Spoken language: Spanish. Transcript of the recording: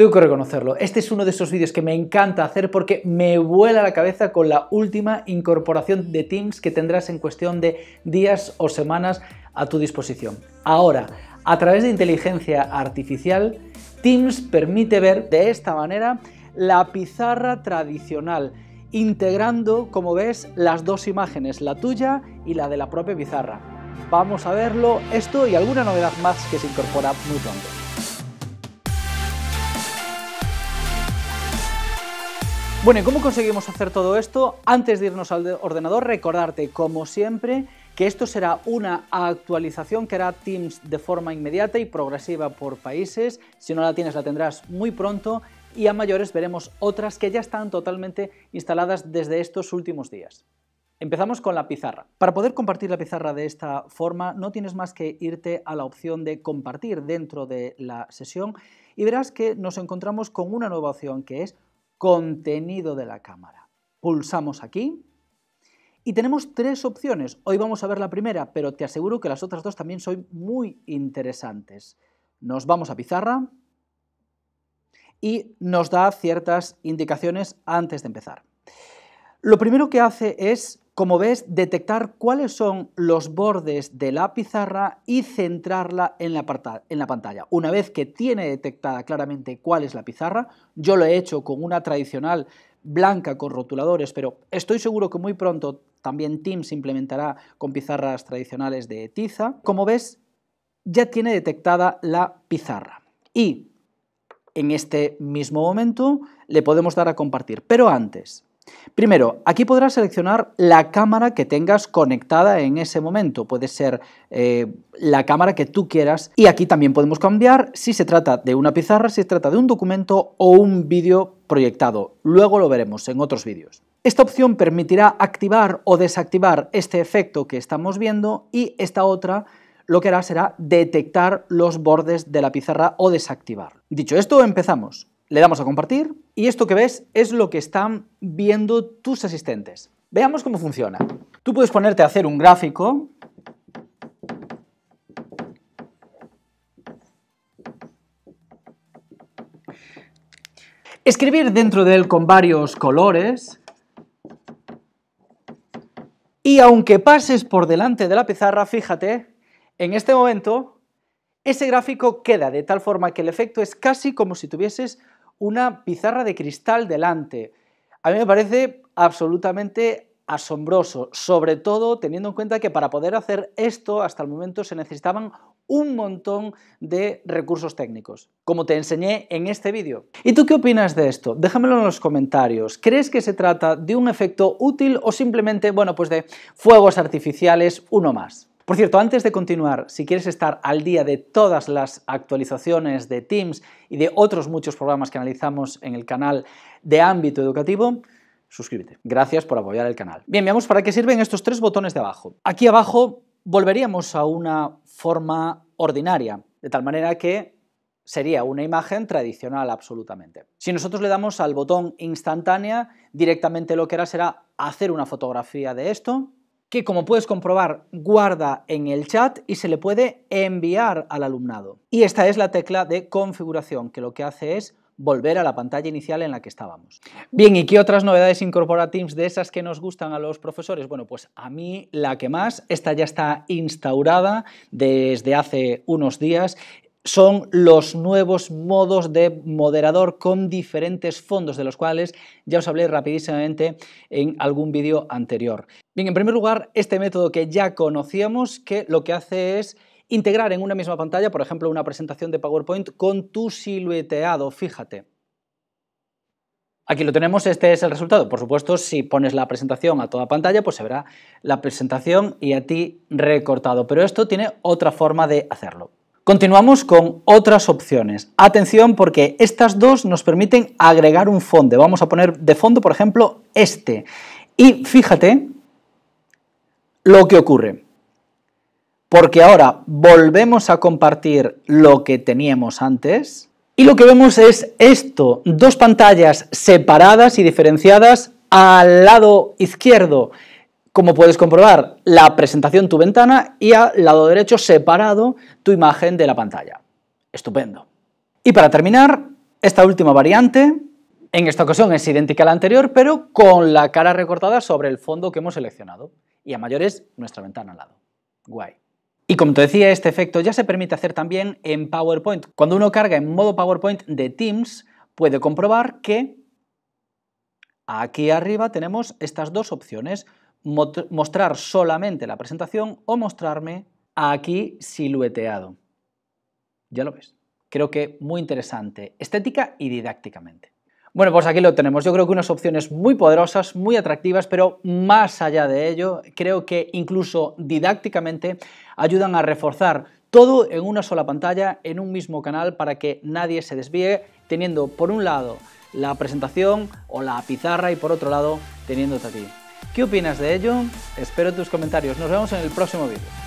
Tengo que reconocerlo, este es uno de esos vídeos que me encanta hacer porque me vuela la cabeza con la última incorporación de Teams que tendrás en cuestión de días o semanas a tu disposición. Ahora, a través de inteligencia artificial, Teams permite ver de esta manera la pizarra tradicional, integrando, como ves, las dos imágenes, la tuya y la de la propia pizarra. Vamos a verlo, esto y alguna novedad más que se incorpora muy pronto. Bueno, ¿y cómo conseguimos hacer todo esto? Antes de irnos al ordenador, recordarte, como siempre, que esto será una actualización que hará Teams de forma inmediata y progresiva por países. Si no la tienes, la tendrás muy pronto y a mayores veremos otras que ya están totalmente instaladas desde estos últimos días. Empezamos con la pizarra. Para poder compartir la pizarra de esta forma no tienes más que irte a la opción de compartir dentro de la sesión y verás que nos encontramos con una nueva opción que es contenido de la cámara. Pulsamos aquí y tenemos tres opciones. Hoy vamos a ver la primera, pero te aseguro que las otras dos también son muy interesantes. Nos vamos a pizarra y nos da ciertas indicaciones antes de empezar. Lo primero que hace es como ves, detectar cuáles son los bordes de la pizarra y centrarla en la, pantalla. Una vez que tiene detectada claramente cuál es la pizarra, yo lo he hecho con una tradicional blanca con rotuladores, pero estoy seguro que muy pronto también Teams implementará con pizarras tradicionales de tiza. Como ves, ya tiene detectada la pizarra. Y en este mismo momento le podemos dar a compartir. Pero antes, Primero, aquí podrás seleccionar la cámara que tengas conectada en ese momento. Puede ser eh, la cámara que tú quieras. Y aquí también podemos cambiar si se trata de una pizarra, si se trata de un documento o un vídeo proyectado. Luego lo veremos en otros vídeos. Esta opción permitirá activar o desactivar este efecto que estamos viendo y esta otra lo que hará será detectar los bordes de la pizarra o desactivar. Dicho esto, empezamos le damos a compartir y esto que ves es lo que están viendo tus asistentes. Veamos cómo funciona. Tú puedes ponerte a hacer un gráfico escribir dentro de él con varios colores y aunque pases por delante de la pizarra, fíjate, en este momento ese gráfico queda de tal forma que el efecto es casi como si tuvieses una pizarra de cristal delante. A mí me parece absolutamente asombroso, sobre todo teniendo en cuenta que para poder hacer esto hasta el momento se necesitaban un montón de recursos técnicos, como te enseñé en este vídeo. ¿Y tú qué opinas de esto? Déjamelo en los comentarios. ¿Crees que se trata de un efecto útil o simplemente, bueno, pues de fuegos artificiales, uno más? Por cierto, antes de continuar, si quieres estar al día de todas las actualizaciones de Teams y de otros muchos programas que analizamos en el canal de ámbito educativo, suscríbete. Gracias por apoyar el canal. Bien, veamos para qué sirven estos tres botones de abajo. Aquí abajo volveríamos a una forma ordinaria, de tal manera que sería una imagen tradicional absolutamente. Si nosotros le damos al botón instantánea, directamente lo que hará será hacer una fotografía de esto que como puedes comprobar guarda en el chat y se le puede enviar al alumnado. Y esta es la tecla de configuración, que lo que hace es volver a la pantalla inicial en la que estábamos. Bien, ¿y qué otras novedades incorpora Teams de esas que nos gustan a los profesores? Bueno, pues a mí la que más, esta ya está instaurada desde hace unos días son los nuevos modos de moderador con diferentes fondos, de los cuales ya os hablé rapidísimamente en algún vídeo anterior. Bien, en primer lugar, este método que ya conocíamos, que lo que hace es integrar en una misma pantalla, por ejemplo, una presentación de PowerPoint con tu silueteado, fíjate. Aquí lo tenemos, este es el resultado. Por supuesto, si pones la presentación a toda pantalla, pues se verá la presentación y a ti recortado. Pero esto tiene otra forma de hacerlo. Continuamos con otras opciones. Atención porque estas dos nos permiten agregar un fondo. Vamos a poner de fondo, por ejemplo, este. Y fíjate lo que ocurre. Porque ahora volvemos a compartir lo que teníamos antes. Y lo que vemos es esto, dos pantallas separadas y diferenciadas al lado izquierdo. Como puedes comprobar, la presentación tu ventana y al lado derecho separado tu imagen de la pantalla. Estupendo. Y para terminar, esta última variante, en esta ocasión es idéntica a la anterior, pero con la cara recortada sobre el fondo que hemos seleccionado. Y a mayores, nuestra ventana al lado. Guay. Y como te decía, este efecto ya se permite hacer también en PowerPoint. Cuando uno carga en modo PowerPoint de Teams, puede comprobar que aquí arriba tenemos estas dos opciones, mostrar solamente la presentación o mostrarme aquí silueteado. Ya lo ves. Creo que muy interesante, estética y didácticamente. Bueno, pues aquí lo tenemos. Yo creo que unas opciones muy poderosas, muy atractivas, pero más allá de ello, creo que incluso didácticamente ayudan a reforzar todo en una sola pantalla, en un mismo canal, para que nadie se desvíe, teniendo por un lado la presentación o la pizarra y por otro lado teniéndote aquí. ¿Qué opinas de ello? Espero tus comentarios. Nos vemos en el próximo vídeo.